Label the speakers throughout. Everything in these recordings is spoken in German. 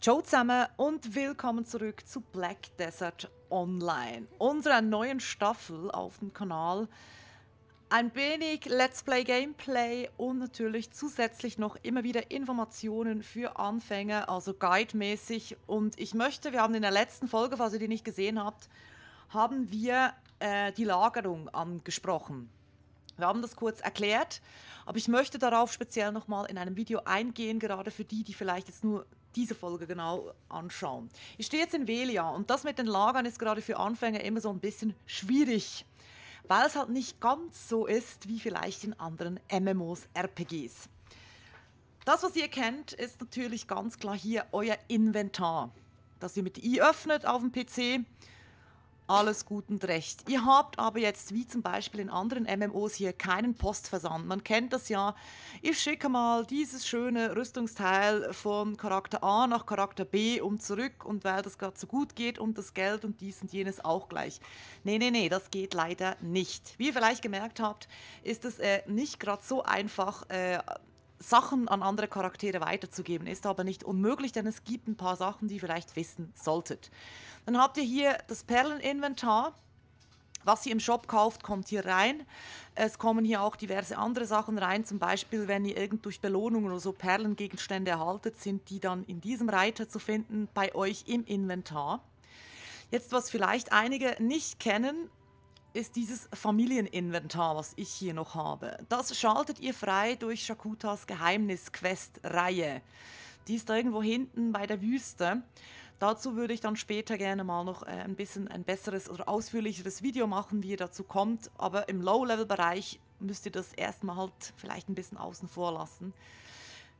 Speaker 1: Ciao zusammen und willkommen zurück zu Black Desert Online, unserer neuen Staffel auf dem Kanal. Ein wenig Let's Play Gameplay und natürlich zusätzlich noch immer wieder Informationen für Anfänger, also guide-mäßig. Und ich möchte, wir haben in der letzten Folge, falls ihr die nicht gesehen habt, haben wir äh, die Lagerung angesprochen. Wir haben das kurz erklärt, aber ich möchte darauf speziell nochmal in einem Video eingehen, gerade für die, die vielleicht jetzt nur diese Folge genau anschauen. Ich stehe jetzt in Velia und das mit den Lagern ist gerade für Anfänger immer so ein bisschen schwierig, weil es halt nicht ganz so ist wie vielleicht in anderen MMOs, RPGs. Das, was ihr kennt, ist natürlich ganz klar hier euer Inventar, das ihr mit I öffnet auf dem PC alles gut und recht. Ihr habt aber jetzt, wie zum Beispiel in anderen MMOs hier, keinen Postversand. Man kennt das ja. Ich schicke mal dieses schöne Rüstungsteil von Charakter A nach Charakter B und zurück und weil das gerade so gut geht und das Geld und dies und jenes auch gleich. Nee, nee, nee, das geht leider nicht. Wie ihr vielleicht gemerkt habt, ist es äh, nicht gerade so einfach, äh, Sachen an andere Charaktere weiterzugeben. Ist aber nicht unmöglich, denn es gibt ein paar Sachen, die ihr vielleicht wissen solltet. Dann habt ihr hier das Perleninventar. Was ihr im Shop kauft, kommt hier rein. Es kommen hier auch diverse andere Sachen rein. Zum Beispiel, wenn ihr irgend durch Belohnungen oder so Perlengegenstände erhaltet, sind die dann in diesem Reiter zu finden bei euch im Inventar. Jetzt, was vielleicht einige nicht kennen, ist dieses Familieninventar, was ich hier noch habe. Das schaltet ihr frei durch Shakutas Geheimnis-Quest-Reihe. Die ist da irgendwo hinten bei der Wüste. Dazu würde ich dann später gerne mal noch äh, ein bisschen ein besseres oder ausführlicheres Video machen, wie ihr dazu kommt. Aber im Low-Level-Bereich müsst ihr das erstmal halt vielleicht ein bisschen außen vor lassen.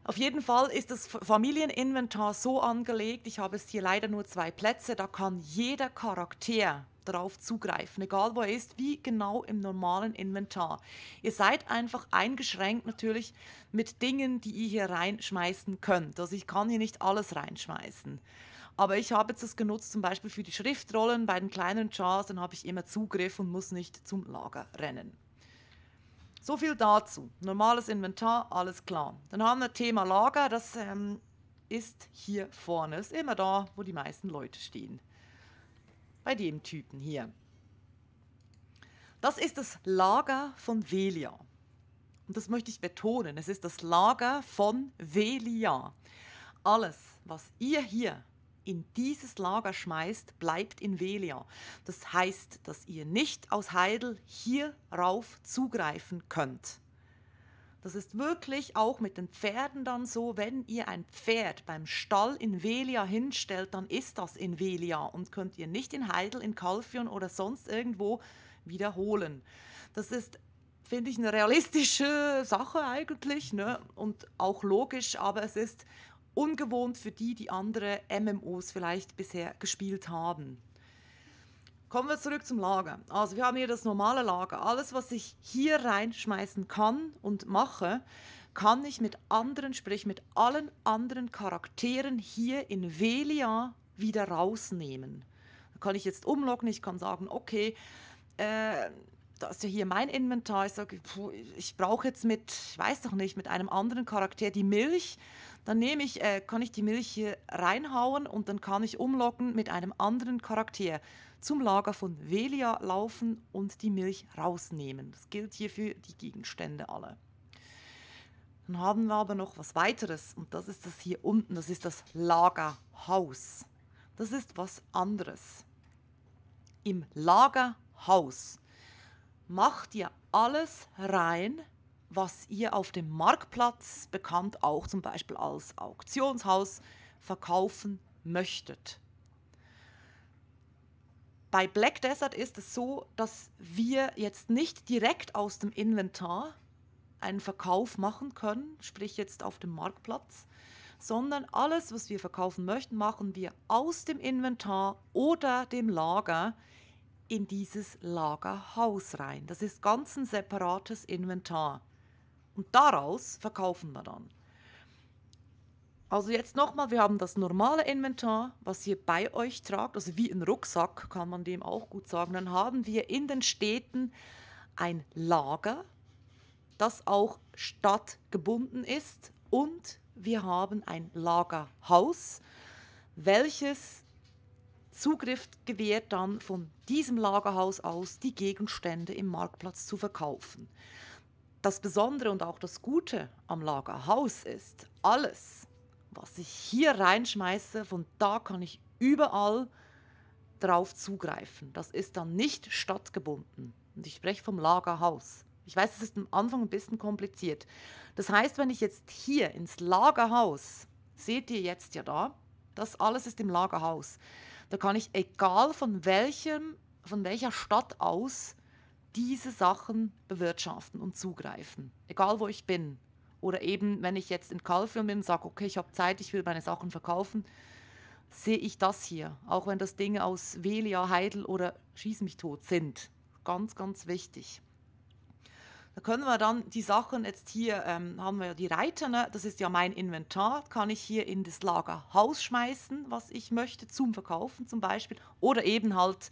Speaker 1: Auf jeden Fall ist das Familieninventar so angelegt, ich habe es hier leider nur zwei Plätze, da kann jeder Charakter darauf zugreifen, egal wo er ist, wie genau im normalen Inventar. Ihr seid einfach eingeschränkt natürlich mit Dingen, die ihr hier reinschmeißen könnt. Also ich kann hier nicht alles reinschmeißen. Aber ich habe jetzt das genutzt, zum Beispiel für die Schriftrollen bei den kleinen Jars, dann habe ich immer Zugriff und muss nicht zum Lager rennen. So viel dazu. Normales Inventar, alles klar. Dann haben wir Thema Lager, das ähm, ist hier vorne, ist immer da, wo die meisten Leute stehen bei dem Typen hier. Das ist das Lager von Velia. Und das möchte ich betonen, es ist das Lager von Velia. Alles, was ihr hier in dieses Lager schmeißt, bleibt in Velia. Das heißt, dass ihr nicht aus Heidel hierauf zugreifen könnt. Das ist wirklich auch mit den Pferden dann so, wenn ihr ein Pferd beim Stall in Velia hinstellt, dann ist das in Velia und könnt ihr nicht in Heidel, in Kalfion oder sonst irgendwo wiederholen. Das ist, finde ich, eine realistische Sache eigentlich ne? und auch logisch, aber es ist ungewohnt für die, die andere MMOs vielleicht bisher gespielt haben. Kommen wir zurück zum Lager. Also wir haben hier das normale Lager. Alles, was ich hier reinschmeißen kann und mache, kann ich mit anderen, sprich mit allen anderen Charakteren hier in Velia wieder rausnehmen. Da kann ich jetzt umloggen, ich kann sagen, okay, äh, das ist ja hier mein Inventar. Ich sage, ich brauche jetzt mit, ich weiß doch nicht, mit einem anderen Charakter die Milch. Dann nehme ich, äh, kann ich die Milch hier reinhauen und dann kann ich umloggen mit einem anderen Charakter zum Lager von Velia laufen und die Milch rausnehmen. Das gilt hier für die Gegenstände alle. Dann haben wir aber noch was weiteres und das ist das hier unten, das ist das Lagerhaus. Das ist was anderes. Im Lagerhaus macht ihr alles rein, was ihr auf dem Marktplatz, bekannt auch zum Beispiel als Auktionshaus, verkaufen möchtet. Bei Black Desert ist es so, dass wir jetzt nicht direkt aus dem Inventar einen Verkauf machen können, sprich jetzt auf dem Marktplatz, sondern alles, was wir verkaufen möchten, machen wir aus dem Inventar oder dem Lager in dieses Lagerhaus rein. Das ist ganz ein separates Inventar. Und daraus verkaufen wir dann. Also jetzt nochmal, wir haben das normale Inventar, was ihr bei euch tragt, also wie ein Rucksack kann man dem auch gut sagen. Dann haben wir in den Städten ein Lager, das auch stadtgebunden ist und wir haben ein Lagerhaus, welches Zugriff gewährt dann von diesem Lagerhaus aus die Gegenstände im Marktplatz zu verkaufen. Das Besondere und auch das Gute am Lagerhaus ist, alles, was ich hier reinschmeiße, von da kann ich überall drauf zugreifen. Das ist dann nicht stadtgebunden. Und ich spreche vom Lagerhaus. Ich weiß, es ist am Anfang ein bisschen kompliziert. Das heißt, wenn ich jetzt hier ins Lagerhaus, seht ihr jetzt ja da, das alles ist im Lagerhaus. Da kann ich egal von welchem, von welcher Stadt aus diese Sachen bewirtschaften und zugreifen. Egal wo ich bin. Oder eben, wenn ich jetzt in Kaufland bin und sage, okay, ich habe Zeit, ich will meine Sachen verkaufen, sehe ich das hier. Auch wenn das Dinge aus Velia, Heidel oder Schieß mich tot sind. Ganz, ganz wichtig. Da können wir dann die Sachen jetzt hier, ähm, haben wir ja die Reiter, ne? das ist ja mein Inventar, kann ich hier in das Lagerhaus schmeißen, was ich möchte, zum Verkaufen zum Beispiel. Oder eben halt,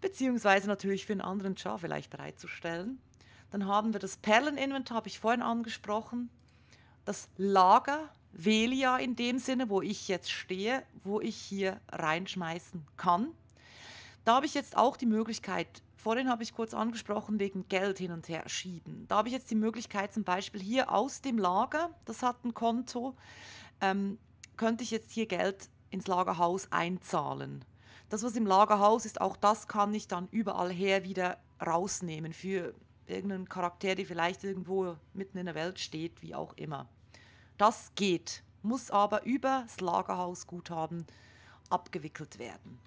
Speaker 1: beziehungsweise natürlich für einen anderen Char vielleicht bereitzustellen. Dann haben wir das Perleninventar, habe ich vorhin angesprochen. Das Lager Velia in dem Sinne, wo ich jetzt stehe, wo ich hier reinschmeißen kann. Da habe ich jetzt auch die Möglichkeit, vorhin habe ich kurz angesprochen, wegen Geld hin und her schieben. Da habe ich jetzt die Möglichkeit zum Beispiel hier aus dem Lager, das hat ein Konto, ähm, könnte ich jetzt hier Geld ins Lagerhaus einzahlen. Das, was im Lagerhaus ist, auch das kann ich dann überall her wieder rausnehmen für irgendeinen Charakter, der vielleicht irgendwo mitten in der Welt steht, wie auch immer. Das geht, muss aber über das Lagerhausguthaben abgewickelt werden.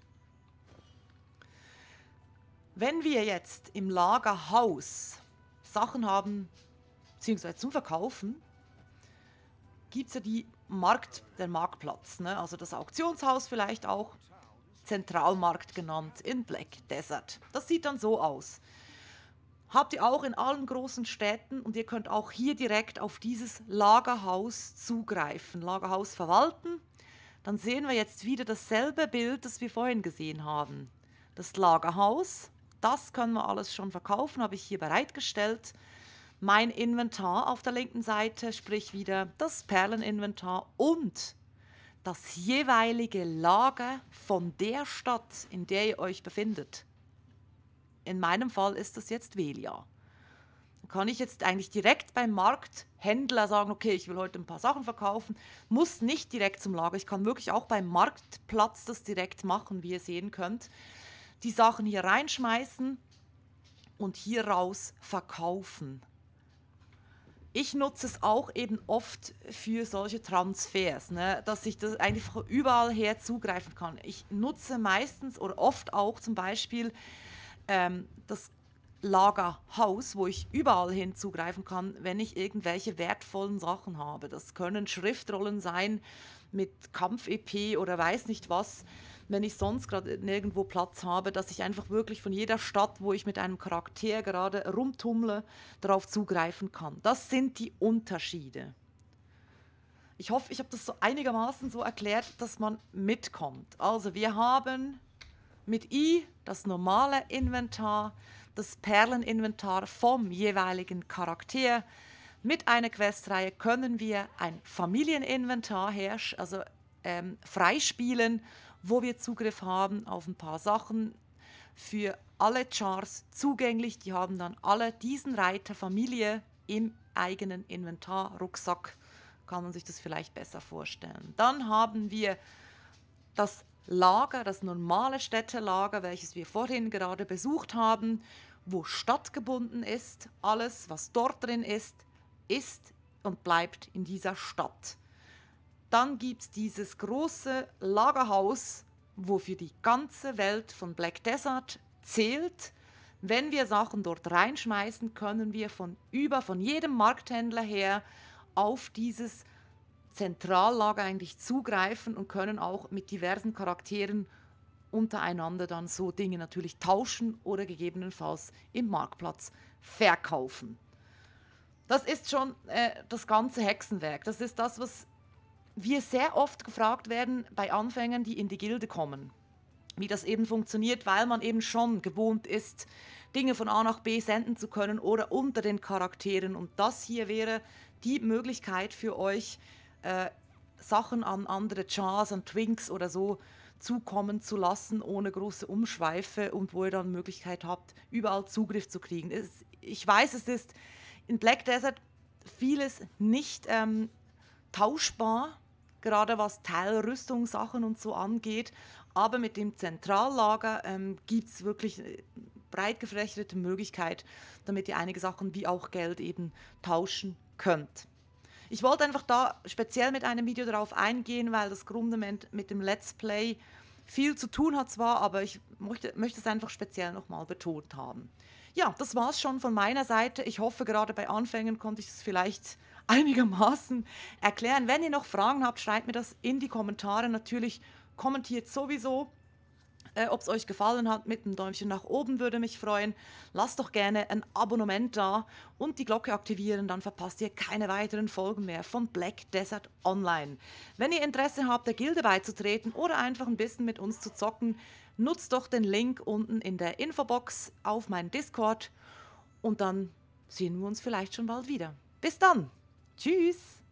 Speaker 1: Wenn wir jetzt im Lagerhaus Sachen haben, beziehungsweise zum Verkaufen, gibt es ja die Markt, den Marktplatz, ne? also das Auktionshaus vielleicht auch, Zentralmarkt genannt in Black Desert. Das sieht dann so aus habt ihr auch in allen großen Städten und ihr könnt auch hier direkt auf dieses Lagerhaus zugreifen, Lagerhaus verwalten. Dann sehen wir jetzt wieder dasselbe Bild, das wir vorhin gesehen haben. Das Lagerhaus, das können wir alles schon verkaufen, habe ich hier bereitgestellt. Mein Inventar auf der linken Seite, sprich wieder das Perleninventar und das jeweilige Lager von der Stadt, in der ihr euch befindet in meinem Fall ist das jetzt Velia. Dann kann ich jetzt eigentlich direkt beim Markthändler sagen, okay, ich will heute ein paar Sachen verkaufen, muss nicht direkt zum Lager. Ich kann wirklich auch beim Marktplatz das direkt machen, wie ihr sehen könnt. Die Sachen hier reinschmeißen und hier raus verkaufen. Ich nutze es auch eben oft für solche Transfers, ne, dass ich das einfach überall her zugreifen kann. Ich nutze meistens oder oft auch zum Beispiel ähm, das Lagerhaus, wo ich überall hin zugreifen kann, wenn ich irgendwelche wertvollen Sachen habe. Das können Schriftrollen sein mit Kampf-EP oder weiß nicht was, wenn ich sonst gerade nirgendwo Platz habe, dass ich einfach wirklich von jeder Stadt, wo ich mit einem Charakter gerade rumtummle, darauf zugreifen kann. Das sind die Unterschiede. Ich hoffe, ich habe das so einigermaßen so erklärt, dass man mitkommt. Also wir haben mit i das normale Inventar, das Perleninventar vom jeweiligen Charakter. Mit einer Questreihe können wir ein Familieninventar herrsch, also ähm, freispielen, wo wir Zugriff haben auf ein paar Sachen für alle Chars zugänglich. Die haben dann alle diesen Reiter Familie im eigenen Inventar, Rucksack. Kann man sich das vielleicht besser vorstellen. Dann haben wir das Lager, das normale Städtelager, welches wir vorhin gerade besucht haben, wo stadtgebunden ist. Alles, was dort drin ist, ist und bleibt in dieser Stadt. Dann gibt es dieses große Lagerhaus, wo für die ganze Welt von Black Desert zählt. Wenn wir Sachen dort reinschmeißen, können wir von über, von jedem Markthändler her auf dieses Lagerhaus Zentrallage eigentlich zugreifen und können auch mit diversen Charakteren untereinander dann so Dinge natürlich tauschen oder gegebenenfalls im Marktplatz verkaufen. Das ist schon äh, das ganze Hexenwerk. Das ist das, was wir sehr oft gefragt werden bei Anfängern, die in die Gilde kommen. Wie das eben funktioniert, weil man eben schon gewohnt ist, Dinge von A nach B senden zu können oder unter den Charakteren. Und das hier wäre die Möglichkeit für euch, äh, Sachen an andere Chars, an Twinks oder so zukommen zu lassen, ohne große Umschweife und wo ihr dann Möglichkeit habt, überall Zugriff zu kriegen. Es, ich weiß, es ist in Black Desert vieles nicht ähm, tauschbar, gerade was Teilrüstung, Sachen und so angeht. Aber mit dem Zentrallager ähm, gibt es wirklich äh, breit gefächerte Möglichkeit, damit ihr einige Sachen wie auch Geld eben tauschen könnt. Ich wollte einfach da speziell mit einem Video darauf eingehen, weil das Grundament mit dem Let's Play viel zu tun hat zwar, aber ich möchte, möchte es einfach speziell nochmal betont haben. Ja, das war es schon von meiner Seite. Ich hoffe, gerade bei Anfängen konnte ich es vielleicht einigermaßen erklären. Wenn ihr noch Fragen habt, schreibt mir das in die Kommentare. Natürlich kommentiert sowieso. Äh, Ob es euch gefallen hat, mit einem Däumchen nach oben würde mich freuen. Lasst doch gerne ein Abonnement da und die Glocke aktivieren, dann verpasst ihr keine weiteren Folgen mehr von Black Desert Online. Wenn ihr Interesse habt, der Gilde beizutreten oder einfach ein bisschen mit uns zu zocken, nutzt doch den Link unten in der Infobox auf meinen Discord und dann sehen wir uns vielleicht schon bald wieder. Bis dann! Tschüss!